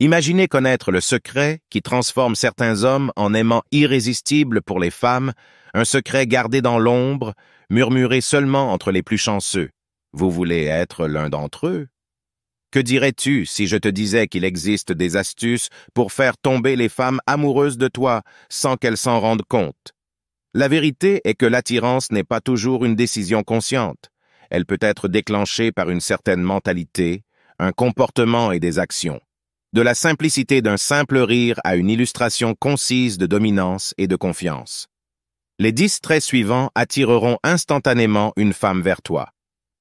Imaginez connaître le secret qui transforme certains hommes en aimants irrésistibles pour les femmes, un secret gardé dans l'ombre, murmuré seulement entre les plus chanceux. Vous voulez être l'un d'entre eux? Que dirais-tu si je te disais qu'il existe des astuces pour faire tomber les femmes amoureuses de toi sans qu'elles s'en rendent compte? La vérité est que l'attirance n'est pas toujours une décision consciente. Elle peut être déclenchée par une certaine mentalité, un comportement et des actions de la simplicité d'un simple rire à une illustration concise de dominance et de confiance. Les dix traits suivants attireront instantanément une femme vers toi.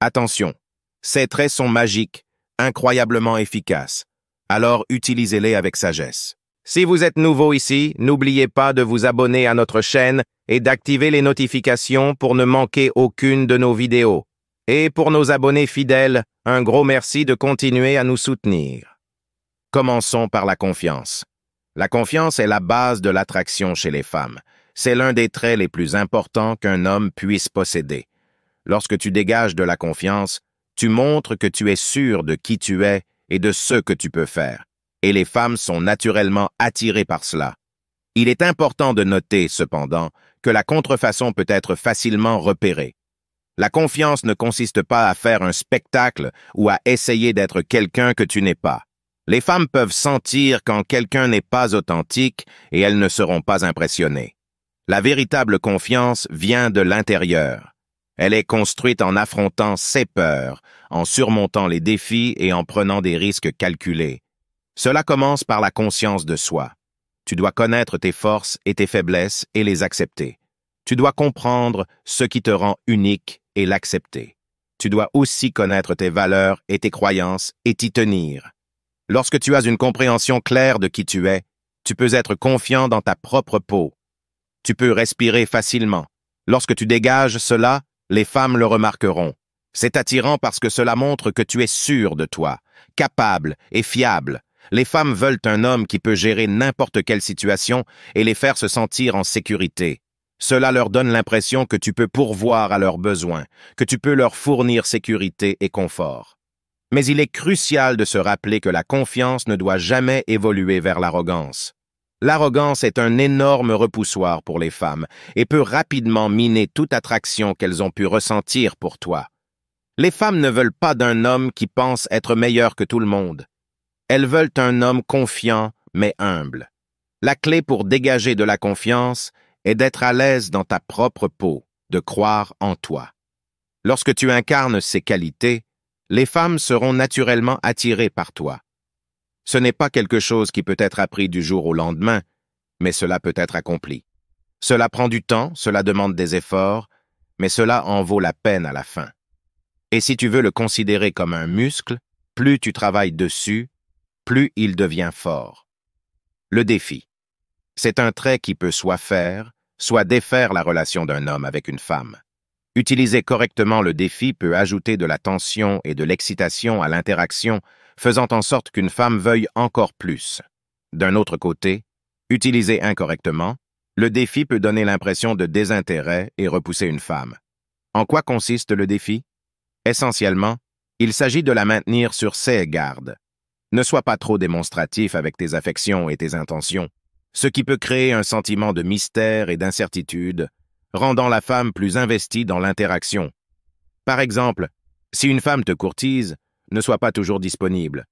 Attention, ces traits sont magiques, incroyablement efficaces, alors utilisez-les avec sagesse. Si vous êtes nouveau ici, n'oubliez pas de vous abonner à notre chaîne et d'activer les notifications pour ne manquer aucune de nos vidéos. Et pour nos abonnés fidèles, un gros merci de continuer à nous soutenir. Commençons par la confiance. La confiance est la base de l'attraction chez les femmes. C'est l'un des traits les plus importants qu'un homme puisse posséder. Lorsque tu dégages de la confiance, tu montres que tu es sûr de qui tu es et de ce que tu peux faire. Et les femmes sont naturellement attirées par cela. Il est important de noter, cependant, que la contrefaçon peut être facilement repérée. La confiance ne consiste pas à faire un spectacle ou à essayer d'être quelqu'un que tu n'es pas. Les femmes peuvent sentir quand quelqu'un n'est pas authentique et elles ne seront pas impressionnées. La véritable confiance vient de l'intérieur. Elle est construite en affrontant ses peurs, en surmontant les défis et en prenant des risques calculés. Cela commence par la conscience de soi. Tu dois connaître tes forces et tes faiblesses et les accepter. Tu dois comprendre ce qui te rend unique et l'accepter. Tu dois aussi connaître tes valeurs et tes croyances et t'y tenir. Lorsque tu as une compréhension claire de qui tu es, tu peux être confiant dans ta propre peau. Tu peux respirer facilement. Lorsque tu dégages cela, les femmes le remarqueront. C'est attirant parce que cela montre que tu es sûr de toi, capable et fiable. Les femmes veulent un homme qui peut gérer n'importe quelle situation et les faire se sentir en sécurité. Cela leur donne l'impression que tu peux pourvoir à leurs besoins, que tu peux leur fournir sécurité et confort mais il est crucial de se rappeler que la confiance ne doit jamais évoluer vers l'arrogance. L'arrogance est un énorme repoussoir pour les femmes et peut rapidement miner toute attraction qu'elles ont pu ressentir pour toi. Les femmes ne veulent pas d'un homme qui pense être meilleur que tout le monde. Elles veulent un homme confiant mais humble. La clé pour dégager de la confiance est d'être à l'aise dans ta propre peau, de croire en toi. Lorsque tu incarnes ces qualités, les femmes seront naturellement attirées par toi. Ce n'est pas quelque chose qui peut être appris du jour au lendemain, mais cela peut être accompli. Cela prend du temps, cela demande des efforts, mais cela en vaut la peine à la fin. Et si tu veux le considérer comme un muscle, plus tu travailles dessus, plus il devient fort. Le défi. C'est un trait qui peut soit faire, soit défaire la relation d'un homme avec une femme. Utiliser correctement le défi peut ajouter de la tension et de l'excitation à l'interaction, faisant en sorte qu'une femme veuille encore plus. D'un autre côté, utiliser incorrectement, le défi peut donner l'impression de désintérêt et repousser une femme. En quoi consiste le défi Essentiellement, il s'agit de la maintenir sur ses gardes. Ne sois pas trop démonstratif avec tes affections et tes intentions, ce qui peut créer un sentiment de mystère et d'incertitude, rendant la femme plus investie dans l'interaction. Par exemple, si une femme te courtise, ne sois pas toujours disponible.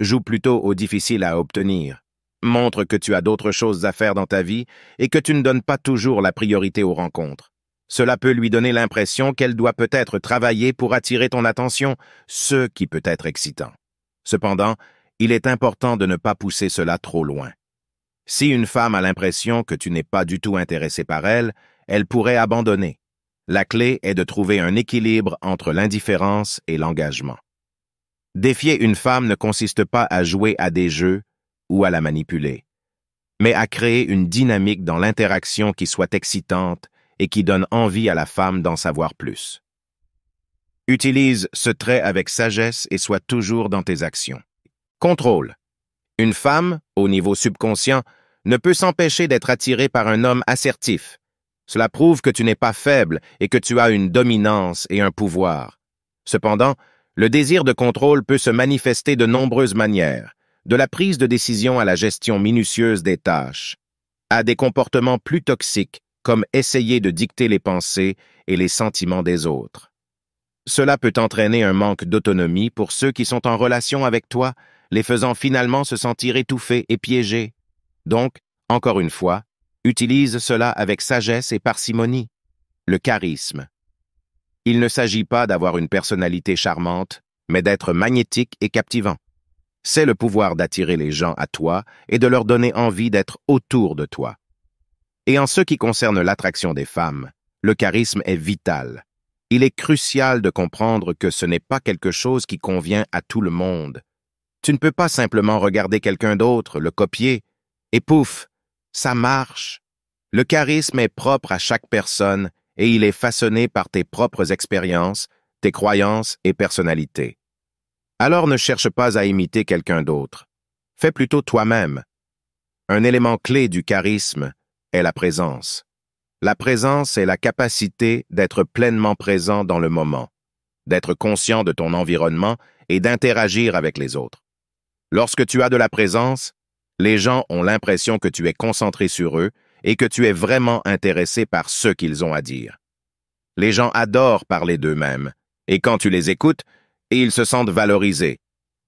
Joue plutôt au difficile à obtenir. Montre que tu as d'autres choses à faire dans ta vie et que tu ne donnes pas toujours la priorité aux rencontres. Cela peut lui donner l'impression qu'elle doit peut-être travailler pour attirer ton attention, ce qui peut être excitant. Cependant, il est important de ne pas pousser cela trop loin. Si une femme a l'impression que tu n'es pas du tout intéressé par elle, elle pourrait abandonner. La clé est de trouver un équilibre entre l'indifférence et l'engagement. Défier une femme ne consiste pas à jouer à des jeux ou à la manipuler, mais à créer une dynamique dans l'interaction qui soit excitante et qui donne envie à la femme d'en savoir plus. Utilise ce trait avec sagesse et sois toujours dans tes actions. Contrôle. Une femme, au niveau subconscient, ne peut s'empêcher d'être attirée par un homme assertif, cela prouve que tu n'es pas faible et que tu as une dominance et un pouvoir. Cependant, le désir de contrôle peut se manifester de nombreuses manières, de la prise de décision à la gestion minutieuse des tâches, à des comportements plus toxiques comme essayer de dicter les pensées et les sentiments des autres. Cela peut entraîner un manque d'autonomie pour ceux qui sont en relation avec toi, les faisant finalement se sentir étouffés et piégés. Donc, encore une fois, Utilise cela avec sagesse et parcimonie. Le charisme. Il ne s'agit pas d'avoir une personnalité charmante, mais d'être magnétique et captivant. C'est le pouvoir d'attirer les gens à toi et de leur donner envie d'être autour de toi. Et en ce qui concerne l'attraction des femmes, le charisme est vital. Il est crucial de comprendre que ce n'est pas quelque chose qui convient à tout le monde. Tu ne peux pas simplement regarder quelqu'un d'autre, le copier, et pouf, ça marche. Le charisme est propre à chaque personne et il est façonné par tes propres expériences, tes croyances et personnalités. Alors ne cherche pas à imiter quelqu'un d'autre. Fais plutôt toi-même. Un élément clé du charisme est la présence. La présence est la capacité d'être pleinement présent dans le moment, d'être conscient de ton environnement et d'interagir avec les autres. Lorsque tu as de la présence, les gens ont l'impression que tu es concentré sur eux et que tu es vraiment intéressé par ce qu'ils ont à dire. Les gens adorent parler d'eux-mêmes, et quand tu les écoutes, ils se sentent valorisés.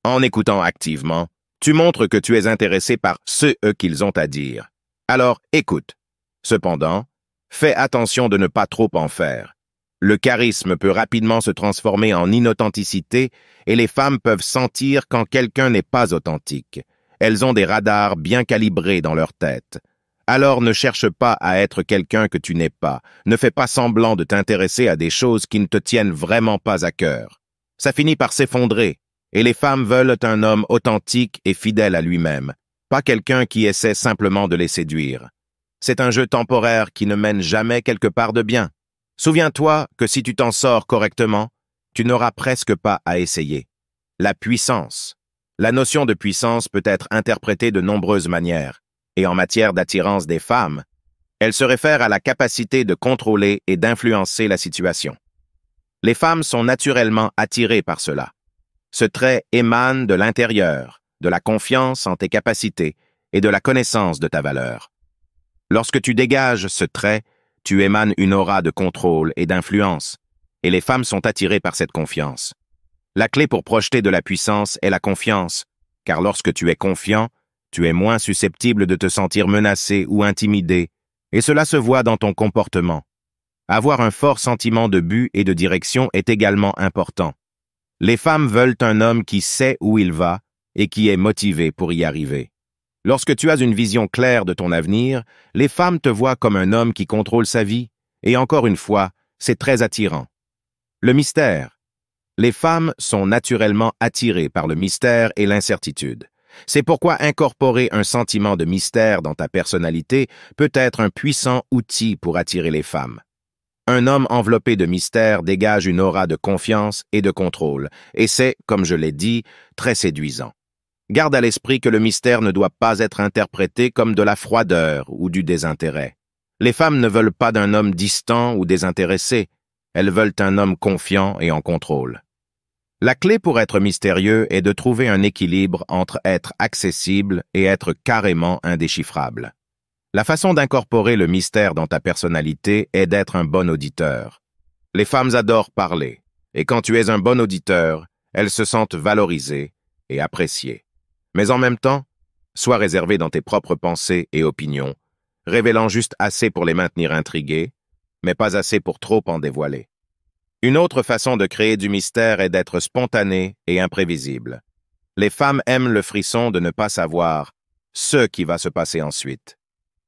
En écoutant activement, tu montres que tu es intéressé par ce qu'ils ont à dire. Alors écoute. Cependant, fais attention de ne pas trop en faire. Le charisme peut rapidement se transformer en inauthenticité et les femmes peuvent sentir quand quelqu'un n'est pas authentique elles ont des radars bien calibrés dans leur tête. Alors ne cherche pas à être quelqu'un que tu n'es pas, ne fais pas semblant de t'intéresser à des choses qui ne te tiennent vraiment pas à cœur. Ça finit par s'effondrer, et les femmes veulent un homme authentique et fidèle à lui-même, pas quelqu'un qui essaie simplement de les séduire. C'est un jeu temporaire qui ne mène jamais quelque part de bien. Souviens-toi que si tu t'en sors correctement, tu n'auras presque pas à essayer. La puissance, la notion de puissance peut être interprétée de nombreuses manières, et en matière d'attirance des femmes, elle se réfère à la capacité de contrôler et d'influencer la situation. Les femmes sont naturellement attirées par cela. Ce trait émane de l'intérieur, de la confiance en tes capacités et de la connaissance de ta valeur. Lorsque tu dégages ce trait, tu émanes une aura de contrôle et d'influence, et les femmes sont attirées par cette confiance. La clé pour projeter de la puissance est la confiance, car lorsque tu es confiant, tu es moins susceptible de te sentir menacé ou intimidé, et cela se voit dans ton comportement. Avoir un fort sentiment de but et de direction est également important. Les femmes veulent un homme qui sait où il va et qui est motivé pour y arriver. Lorsque tu as une vision claire de ton avenir, les femmes te voient comme un homme qui contrôle sa vie, et encore une fois, c'est très attirant. Le mystère les femmes sont naturellement attirées par le mystère et l'incertitude. C'est pourquoi incorporer un sentiment de mystère dans ta personnalité peut être un puissant outil pour attirer les femmes. Un homme enveloppé de mystère dégage une aura de confiance et de contrôle, et c'est, comme je l'ai dit, très séduisant. Garde à l'esprit que le mystère ne doit pas être interprété comme de la froideur ou du désintérêt. Les femmes ne veulent pas d'un homme distant ou désintéressé, elles veulent un homme confiant et en contrôle. La clé pour être mystérieux est de trouver un équilibre entre être accessible et être carrément indéchiffrable. La façon d'incorporer le mystère dans ta personnalité est d'être un bon auditeur. Les femmes adorent parler, et quand tu es un bon auditeur, elles se sentent valorisées et appréciées. Mais en même temps, sois réservé dans tes propres pensées et opinions, révélant juste assez pour les maintenir intriguées, mais pas assez pour trop en dévoiler. Une autre façon de créer du mystère est d'être spontané et imprévisible. Les femmes aiment le frisson de ne pas savoir ce qui va se passer ensuite.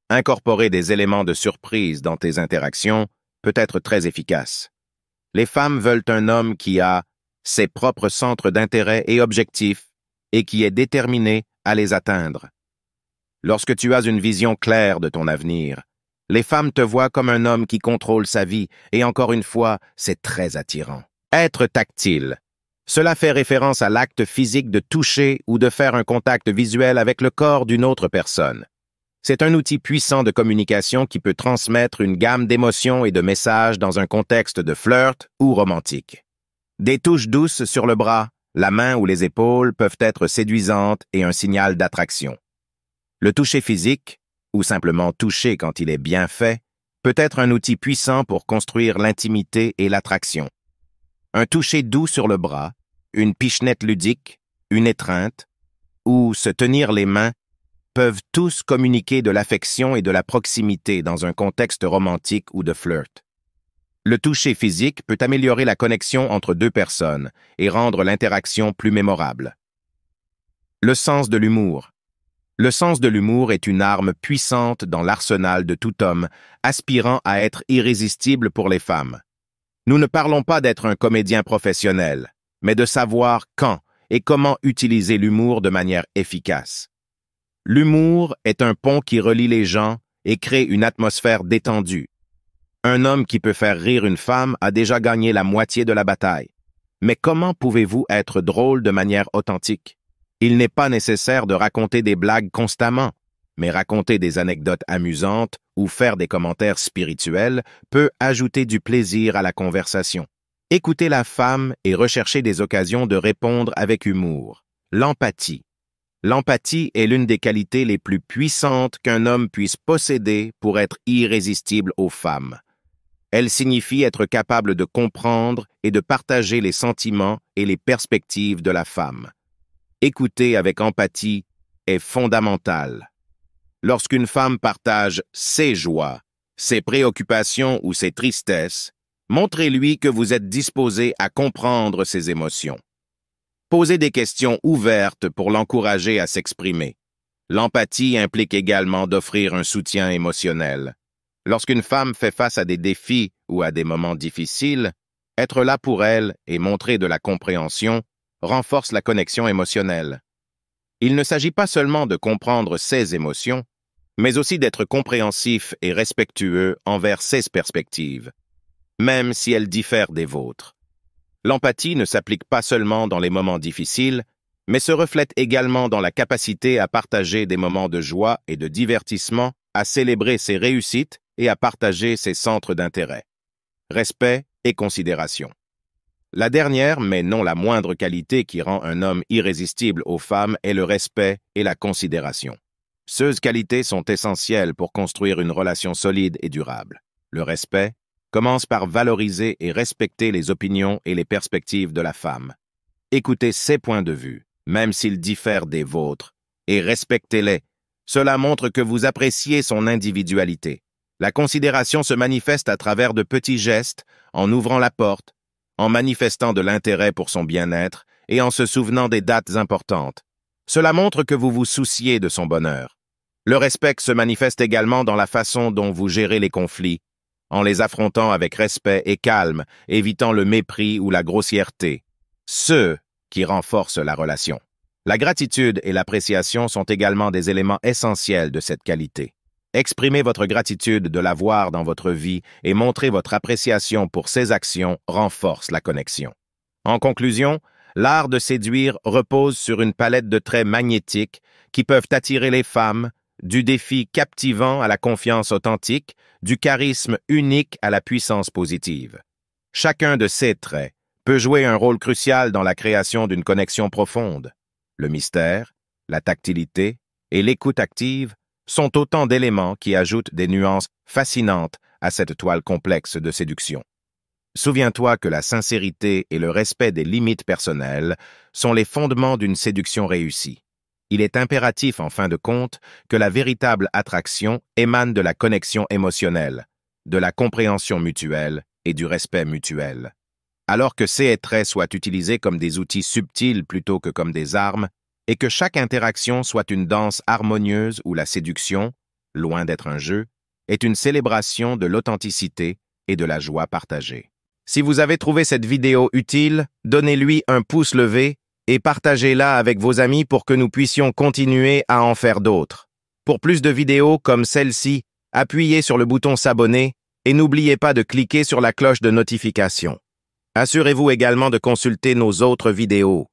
Incorporer des éléments de surprise dans tes interactions peut être très efficace. Les femmes veulent un homme qui a ses propres centres d'intérêt et objectifs et qui est déterminé à les atteindre. Lorsque tu as une vision claire de ton avenir, les femmes te voient comme un homme qui contrôle sa vie, et encore une fois, c'est très attirant. Être tactile. Cela fait référence à l'acte physique de toucher ou de faire un contact visuel avec le corps d'une autre personne. C'est un outil puissant de communication qui peut transmettre une gamme d'émotions et de messages dans un contexte de flirt ou romantique. Des touches douces sur le bras, la main ou les épaules peuvent être séduisantes et un signal d'attraction. Le toucher physique, ou simplement toucher quand il est bien fait, peut être un outil puissant pour construire l'intimité et l'attraction. Un toucher doux sur le bras, une pichenette ludique, une étreinte, ou se tenir les mains peuvent tous communiquer de l'affection et de la proximité dans un contexte romantique ou de flirt. Le toucher physique peut améliorer la connexion entre deux personnes et rendre l'interaction plus mémorable. Le sens de l'humour. Le sens de l'humour est une arme puissante dans l'arsenal de tout homme, aspirant à être irrésistible pour les femmes. Nous ne parlons pas d'être un comédien professionnel, mais de savoir quand et comment utiliser l'humour de manière efficace. L'humour est un pont qui relie les gens et crée une atmosphère détendue. Un homme qui peut faire rire une femme a déjà gagné la moitié de la bataille. Mais comment pouvez-vous être drôle de manière authentique? Il n'est pas nécessaire de raconter des blagues constamment, mais raconter des anecdotes amusantes ou faire des commentaires spirituels peut ajouter du plaisir à la conversation. Écoutez la femme et recherchez des occasions de répondre avec humour. L'empathie. L'empathie est l'une des qualités les plus puissantes qu'un homme puisse posséder pour être irrésistible aux femmes. Elle signifie être capable de comprendre et de partager les sentiments et les perspectives de la femme écouter avec empathie est fondamental. Lorsqu'une femme partage ses joies, ses préoccupations ou ses tristesses, montrez-lui que vous êtes disposé à comprendre ses émotions. Posez des questions ouvertes pour l'encourager à s'exprimer. L'empathie implique également d'offrir un soutien émotionnel. Lorsqu'une femme fait face à des défis ou à des moments difficiles, être là pour elle et montrer de la compréhension renforce la connexion émotionnelle. Il ne s'agit pas seulement de comprendre ses émotions, mais aussi d'être compréhensif et respectueux envers ses perspectives, même si elles diffèrent des vôtres. L'empathie ne s'applique pas seulement dans les moments difficiles, mais se reflète également dans la capacité à partager des moments de joie et de divertissement, à célébrer ses réussites et à partager ses centres d'intérêt. Respect et considération. La dernière, mais non la moindre qualité qui rend un homme irrésistible aux femmes est le respect et la considération. Ces qualités sont essentielles pour construire une relation solide et durable. Le respect commence par valoriser et respecter les opinions et les perspectives de la femme. Écoutez ses points de vue, même s'ils diffèrent des vôtres, et respectez-les. Cela montre que vous appréciez son individualité. La considération se manifeste à travers de petits gestes, en ouvrant la porte, en manifestant de l'intérêt pour son bien-être et en se souvenant des dates importantes. Cela montre que vous vous souciez de son bonheur. Le respect se manifeste également dans la façon dont vous gérez les conflits, en les affrontant avec respect et calme, évitant le mépris ou la grossièreté, ceux qui renforcent la relation. La gratitude et l'appréciation sont également des éléments essentiels de cette qualité exprimer votre gratitude de l'avoir dans votre vie et montrer votre appréciation pour ses actions renforce la connexion. En conclusion, l'art de séduire repose sur une palette de traits magnétiques qui peuvent attirer les femmes, du défi captivant à la confiance authentique, du charisme unique à la puissance positive. Chacun de ces traits peut jouer un rôle crucial dans la création d'une connexion profonde. Le mystère, la tactilité et l'écoute active sont autant d'éléments qui ajoutent des nuances fascinantes à cette toile complexe de séduction. Souviens-toi que la sincérité et le respect des limites personnelles sont les fondements d'une séduction réussie. Il est impératif, en fin de compte, que la véritable attraction émane de la connexion émotionnelle, de la compréhension mutuelle et du respect mutuel. Alors que ces traits soient utilisés comme des outils subtils plutôt que comme des armes, et que chaque interaction soit une danse harmonieuse où la séduction, loin d'être un jeu, est une célébration de l'authenticité et de la joie partagée. Si vous avez trouvé cette vidéo utile, donnez-lui un pouce levé et partagez-la avec vos amis pour que nous puissions continuer à en faire d'autres. Pour plus de vidéos comme celle-ci, appuyez sur le bouton s'abonner et n'oubliez pas de cliquer sur la cloche de notification. Assurez-vous également de consulter nos autres vidéos.